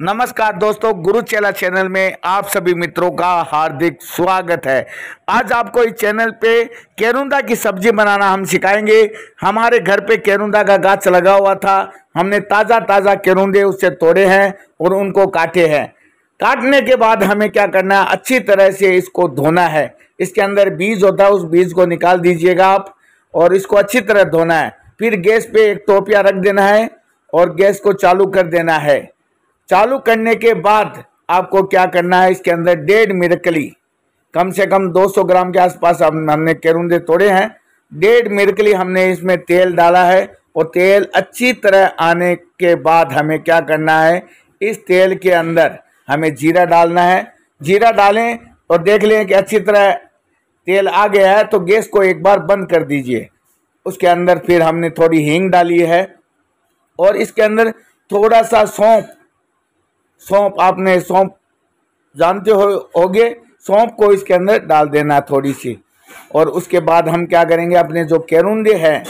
नमस्कार दोस्तों गुरु चेला चैनल में आप सभी मित्रों का हार्दिक स्वागत है आज आपको इस चैनल पे केरुंदा की सब्जी बनाना हम सिखाएंगे हमारे घर पे केरुंदा का गाछ लगा हुआ था हमने ताज़ा ताज़ा केरुंदे उससे तोड़े हैं और उनको काटे हैं काटने के बाद हमें क्या करना है अच्छी तरह से इसको धोना है इसके अंदर बीज होता है उस बीज को निकाल दीजिएगा आप और इसको अच्छी तरह धोना है फिर गैस पे एक टोपिया रख देना है और गैस को चालू कर देना है चालू करने के बाद आपको क्या करना है इसके अंदर डेढ़ मिरकली कम से कम 200 ग्राम के आसपास हम हमने केरुंदे तोड़े हैं डेढ़ मिरकली हमने इसमें तेल डाला है और तेल अच्छी तरह आने के बाद हमें क्या करना है इस तेल के अंदर हमें जीरा डालना है जीरा डालें और देख लें कि अच्छी तरह तेल आ गया है तो गैस को एक बार बंद कर दीजिए उसके अंदर फिर हमने थोड़ी हींग डाली है और इसके अंदर थोड़ा सा सौंप सौंप आपने सौंप जानते हो होगे सौंप को इसके अंदर डाल देना थोड़ी सी और उसके बाद हम क्या करेंगे अपने जो केरुंदे हैं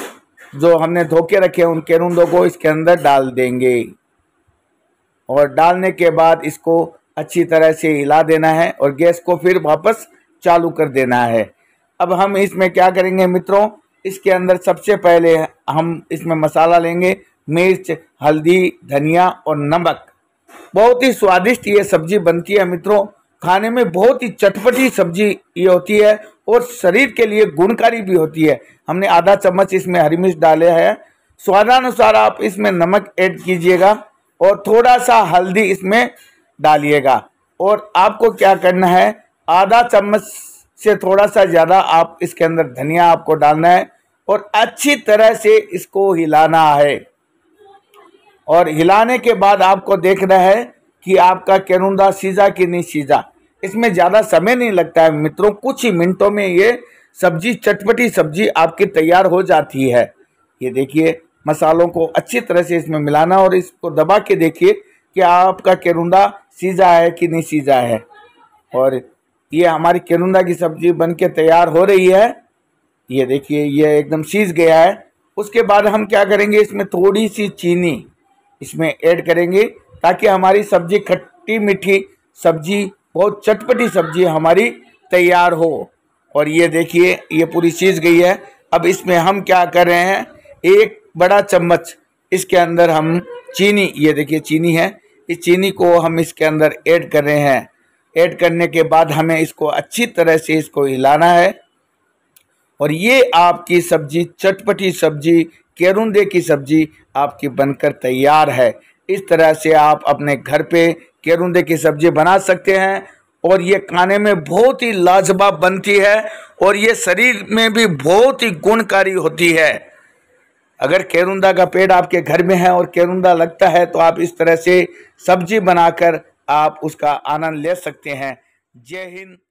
जो हमने धोके रखे हैं उन केरुंदों को इसके अंदर डाल देंगे और डालने के बाद इसको अच्छी तरह से हिला देना है और गैस को फिर वापस चालू कर देना है अब हम इसमें क्या करेंगे मित्रों इसके अंदर सबसे पहले हम इसमें मसाला लेंगे मिर्च हल्दी धनिया और नमक बहुत ही स्वादिष्ट ये सब्जी बनती है मित्रों खाने में बहुत ही चटपटी सब्जी ये होती है और शरीर के लिए गुणकारी भी होती है हमने आधा चम्मच इसमें हरी मिर्च डाले हैं स्वादानुसार आप इसमें नमक ऐड कीजिएगा और थोड़ा सा हल्दी इसमें डालिएगा और आपको क्या करना है आधा चम्मच से थोड़ा सा ज़्यादा आप इसके अंदर धनिया आपको डालना है और अच्छी तरह से इसको हिलाना है और हिलाने के बाद आपको देखना है कि आपका कैनुंदा सीजा कि नहीं सीजा इसमें ज़्यादा समय नहीं लगता है मित्रों कुछ ही मिनटों में ये सब्जी चटपटी सब्जी आपकी तैयार हो जाती है ये देखिए मसालों को अच्छी तरह से इसमें मिलाना और इसको दबा के देखिए कि आपका केरुंदा सीजा है कि नहीं सीजा है और ये हमारी केरुंदा की सब्जी बन के तैयार हो रही है ये देखिए ये एकदम सीज गया है उसके बाद हम क्या करेंगे इसमें थोड़ी सी चीनी इसमें ऐड करेंगे ताकि हमारी सब्जी खट्टी मीठी सब्जी बहुत चटपटी सब्जी हमारी तैयार हो और ये देखिए ये पूरी चीज़ गई है अब इसमें हम क्या कर रहे हैं एक बड़ा चम्मच इसके अंदर हम चीनी ये देखिए चीनी है इस चीनी को हम इसके अंदर ऐड कर रहे हैं ऐड करने के बाद हमें इसको अच्छी तरह से इसको हिलाना है और ये आपकी सब्जी चटपटी सब्जी केरुंदे की सब्जी आपकी बनकर तैयार है इस तरह से आप अपने घर पे केरुंदे की सब्जी बना सकते हैं और ये खाने में बहुत ही लाजवाब बनती है और ये शरीर में भी बहुत ही गुणकारी होती है अगर केरुंदा का पेड़ आपके घर में है और केरुंदा लगता है तो आप इस तरह से सब्जी बनाकर आप उसका आनंद ले सकते हैं जय हिंद